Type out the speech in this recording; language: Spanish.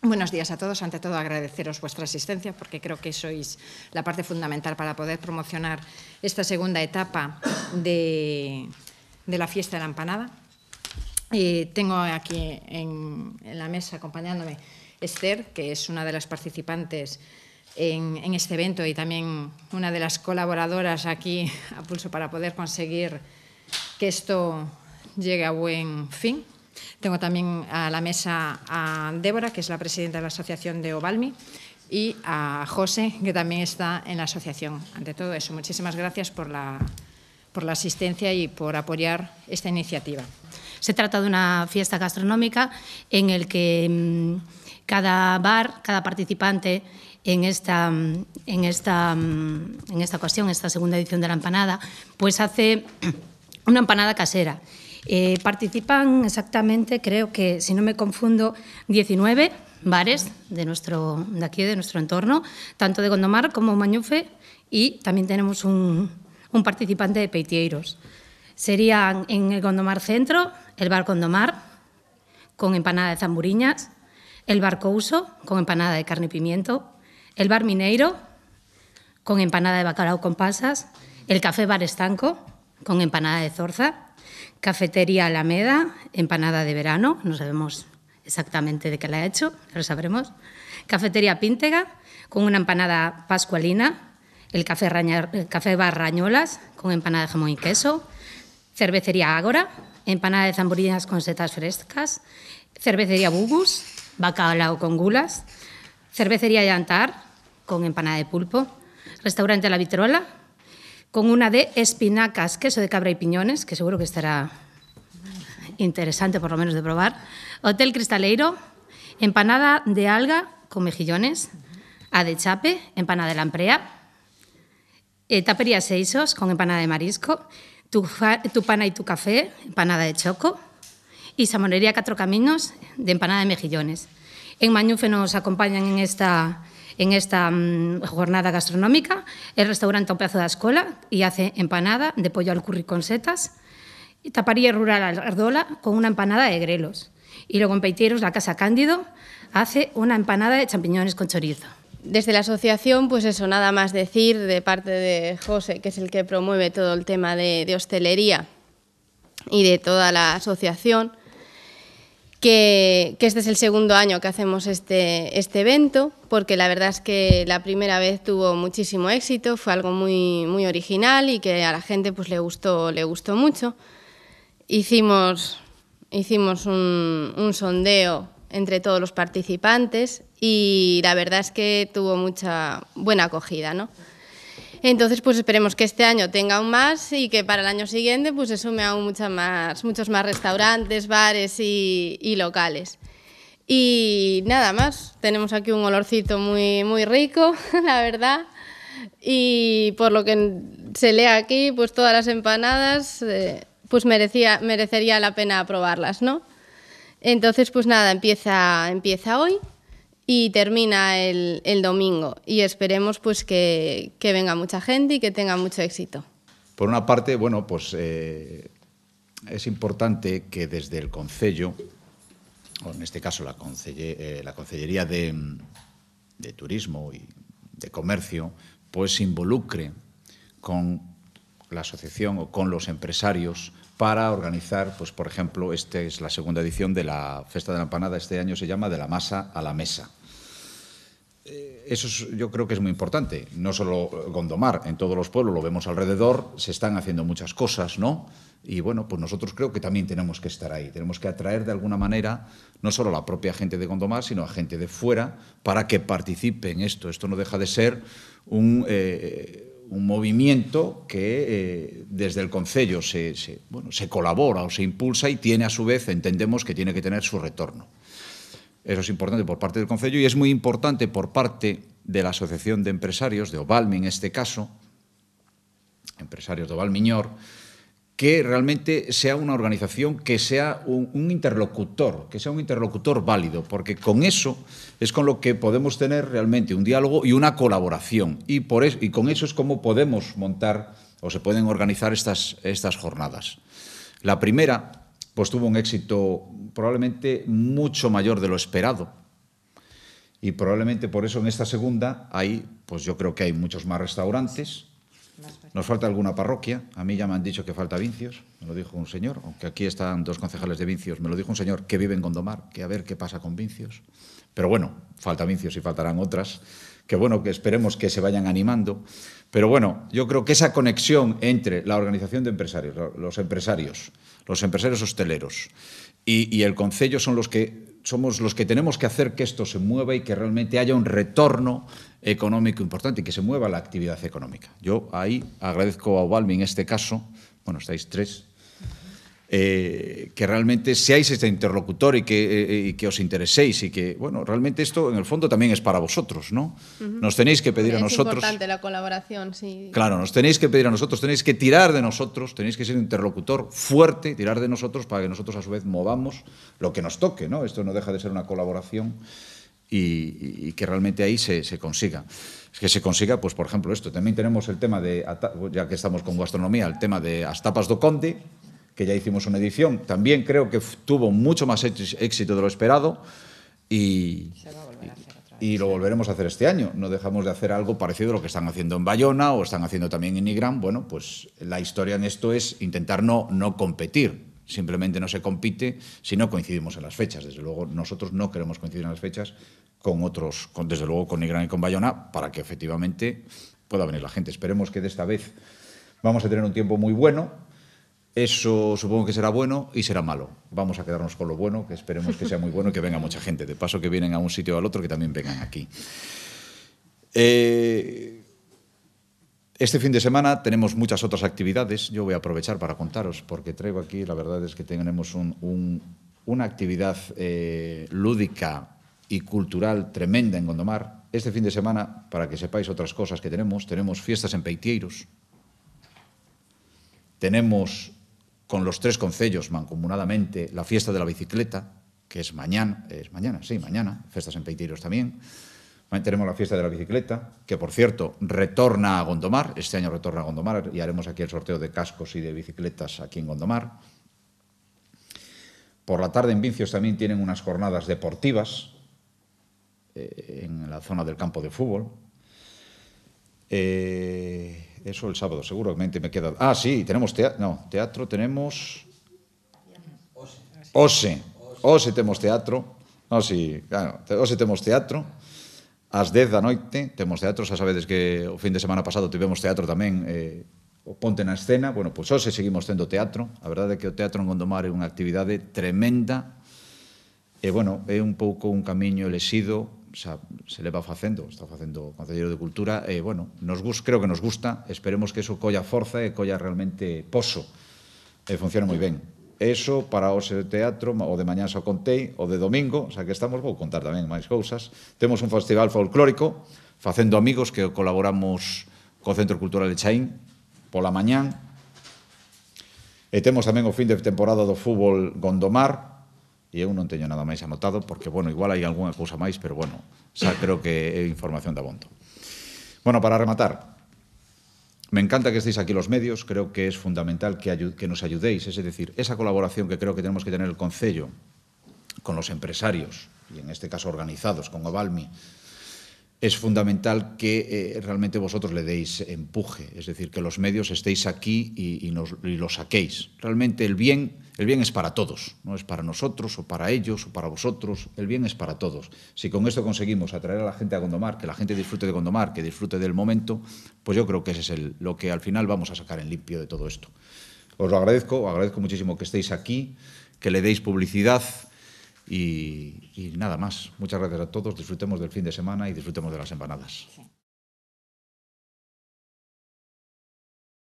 Buenos días a todos. Ante todo, agradeceros vuestra asistencia porque creo que sois la parte fundamental para poder promocionar esta segunda etapa de, la fiesta de la empanada. tengo aquí en, la mesa acompañándome Esther, que es una de las participantes en este evento y también una de las colaboradoras aquí a pulso para poder conseguir que esto llegue a buen fin. Tengo también a la mesa a Débora, que es la presidenta de la Asociación de Ovalmi, y a José, que también está en la asociación. Ante todo eso, muchísimas gracias por la, asistencia y por apoyar esta iniciativa. Se trata de una fiesta gastronómica en el que mm, cada bar, cada participante en esta, mm, en mm, en esta ocasión, esta segunda edición de la empanada, pues hace una empanada casera eh, participan exactamente, creo que, si no me confundo, 19 bares de, nuestro, de aquí, de nuestro entorno, tanto de Gondomar como Mañufe, y también tenemos un, participante de Peiteiros. Serían en el Gondomar Centro, el Bar Gondomar, con empanada de zamburiñas, el Bar Couso, con empanada de carne y pimiento, el Bar Mineiro, con empanada de bacalao con pasas, el Café Bar Estanco, con empanada de zorza, Cafetería Alameda, empanada de verano, no sabemos exactamente de qué la ha hecho, lo sabremos. Cafetería Píntega, con una empanada pascualina. El café, Barrañolas, con empanada de jamón y queso. Cervecería Ágora, empanada de zamburillas con setas frescas. Cervecería Bugus, bacalao con gulas. Cervecería Yantar, con empanada de pulpo. Restaurante La Vitrola, con una de espinacas, queso de cabra y piñones, que seguro que estará interesante por lo menos de probar. Hotel Cristaleiro, empanada de alga con mejillones, a de chape, empanada de lamprea, eh, tapería seisos con empanada de marisco, tu, tu, pana y tu café, empanada de choco y samonería Cuatro Caminos de empanada de mejillones. En Mañufe nos acompañan en esta en esta mm, jornada gastronómica. El restaurante Un de Escola y hace empanada de pollo al curry con setas. Y taparía rural al Ardola con una empanada de grelos. Y luego en Peiteiros, la Casa Cándido hace una empanada de champiñones con chorizo. Desde la asociación, pues eso, nada más decir de parte de José, que es el que promueve todo el tema de, de hostelería y de toda la asociación, que, este es el segundo año que hacemos este, este, evento, porque la verdad es que la primera vez tuvo muchísimo éxito, fue algo muy, original y que a la gente pues, le, gustó, le gustó mucho. Hicimos, un, un sondeo entre todos los participantes y la verdad es que tuvo mucha buena acogida, ¿no? Entonces, pues esperemos que este año tenga aún más y que para el año siguiente pues se sume aún más, muchos más restaurantes, bares y, locales. Y nada más, tenemos aquí un olorcito muy, muy rico, la verdad. Y por lo que se lee aquí, pues todas las empanadas eh, pues merecía, merecería la pena probarlas, ¿no? Entonces, pues nada, empieza, empieza hoy y termina el, domingo. Y esperemos pues que, venga mucha gente y que tenga mucho éxito. Por una parte, bueno, pues eh, es importante que desde el Concello, o en este caso la, Consellería eh, de, Turismo y de Comercio, pues se involucre con la asociación o con los empresarios para organizar, pues por ejemplo, esta es la segunda edición de la Festa de la Empanada, este año se llama De la Masa a la Mesa. Eh, eso yo creo que es muy importante. No solo eh, Gondomar, en todos los pueblos lo vemos alrededor, se están haciendo muchas cosas, ¿no? Y bueno, pues nosotros creo que también tenemos que estar ahí. Tenemos que atraer de alguna manera no solo la propia gente de Gondomar, sino a gente de fuera para que participe en esto. Esto no deja de ser un, eh, un movimiento que desde el Concello se, bueno, se colabora o se impulsa y tiene a su vez, entendemos que tiene que tener su retorno. Eso es importante por parte del Consejo y es muy importante por parte de la Asociación de Empresarios, de Ovalmi en este caso, empresarios de Ovalmiñor, que realmente sea una organización que sea un, interlocutor, que sea un interlocutor válido, porque con eso es con lo que podemos tener realmente un diálogo y una colaboración. Y, con eso es como podemos montar o se pueden organizar estas, estas jornadas. La primera pues tuvo un éxito probablemente mucho mayor de lo esperado. Y probablemente por eso en esta segunda hay, pues yo creo que hay muchos más restaurantes, nos falta alguna parroquia. A mí ya me han dicho que falta Vincios, me lo dijo un señor, aunque aquí están dos concejales de Vincios, me lo dijo un señor que vive en Gondomar, que a ver qué pasa con Vincios. Pero bueno, falta Vincios y faltarán otras, que bueno, que esperemos que se vayan animando. Pero bueno, yo creo que esa conexión entre la organización de empresarios, los empresarios, los empresarios hosteleros y, el concello son los que somos los que tenemos que hacer que esto se mueva y que realmente haya un retorno económico importante y que se mueva la actividad económica. Yo ahí agradezco a Ovalmi en este caso, bueno, estáis tres, eh, que realmente seáis este interlocutor y que, eh, eh, que, os intereséis y que, bueno, realmente esto en el fondo también es para vosotros, ¿no? Nos tenéis que pedir a nosotros... Es importante la colaboración, sí. Claro, nos tenéis que pedir a nosotros, tenéis que tirar de nosotros, tenéis que ser un interlocutor fuerte, tirar de nosotros para que nosotros a su vez movamos lo que nos toque, ¿no? Esto no deja de ser una colaboración y, que realmente ahí se, se consiga que se consiga, pues por ejemplo esto. También tenemos el tema de, ya que estamos con gastronomía, el tema de Astapas Tapas do Conde, que ya hicimos una edición. También creo que tuvo mucho más éxito de lo esperado y, y, lo volveremos a hacer este año. No dejamos de hacer algo parecido a lo que están haciendo en Bayona o están haciendo también en Igram. Bueno, pues la historia en esto es intentar no, no competir, simplemente no se compite si no coincidimos en las fechas. Desde luego, nosotros no queremos coincidir en las fechas con otros, desde luego con Nigrán y con Bayona, para que efectivamente pueda venir la gente. Esperemos que de esta vez vamos a tener un tiempo muy bueno. Eso supongo que será bueno y será malo. Vamos a quedarnos con lo bueno, que esperemos que sea muy bueno y que venga mucha gente. De paso que vienen a un sitio o al otro, que también vengan aquí. Eh, este fin de semana tenemos muchas otras actividades. Yo voy a aprovechar para contaros, porque traigo aquí, la verdad es que tenemos una actividad eh, lúdica y cultural tremenda en Gondomar. Este fin de semana, para que sepáis otras cosas que tenemos, tenemos fiestas en Peiteiros. Tenemos con los tres concellos mancomunadamente la fiesta de la bicicleta, que es mañana, es mañana, sí, mañana, fiestas en Peiteiros también tenemos la fiesta de la bicicleta, que por cierto retorna a Gondomar, este año retorna a Gondomar y haremos aquí el sorteo de cascos y de bicicletas aquí en Gondomar. Por la tarde en Vincios también tienen unas jornadas deportivas eh, en la zona del campo de fútbol. Eh, eso el sábado, seguramente me queda. Ah, sí, tenemos teatro. No, teatro tenemos. Ose. Ose. tenemos teatro. Ose tenemos teatro. ás 10 da noite temos teatro, xa sabedes que o fin de semana pasado tivemos teatro tamén eh, o Ponte na Escena, bueno, pois hoxe seguimos tendo teatro, a verdade é que o teatro en Gondomar é unha actividade tremenda e, bueno, é un pouco un camiño elexido xa se leva facendo, está facendo o Concelleiro de Cultura e, bueno, nos gust, creo que nos gusta, esperemos que eso colla forza e colla realmente poso e funciona moi ben. Eso para o de teatro, o de mañá xa contei, o de domingo, xa que estamos, vou contar tamén máis cousas. Temos un festival folclórico, facendo amigos que colaboramos co Centro Cultural de Chaín, pola mañán. E temos tamén o fin de temporada do fútbol Gondomar, e eu non teño nada máis anotado, porque, bueno, igual hai algunha cousa máis, pero, bueno, xa creo que é información de abondo. Bueno, para rematar, Me encanta que estéis aquí los medios, creo que es fundamental que, que nos ayudéis, es decir, esa colaboración que creo que tenemos que tener el Consejo con los empresarios, y en este caso organizados con Ovalmi, es fundamental que eh, realmente vosotros le deis empuje, es decir, que los medios estéis aquí y, los lo saquéis. Realmente el bien, el bien es para todos, no es para nosotros o para ellos o para vosotros, el bien es para todos. Si con esto conseguimos atraer a la gente a Gondomar, que la gente disfrute de Gondomar, que disfrute del momento, pues yo creo que ese es el, lo que al final vamos a sacar en limpio de todo esto. Os lo agradezco, agradezco muchísimo que estéis aquí, que le deis publicidad, y, nada más. Muchas gracias a todos. Disfrutemos del fin de semana y disfrutemos de las empanadas.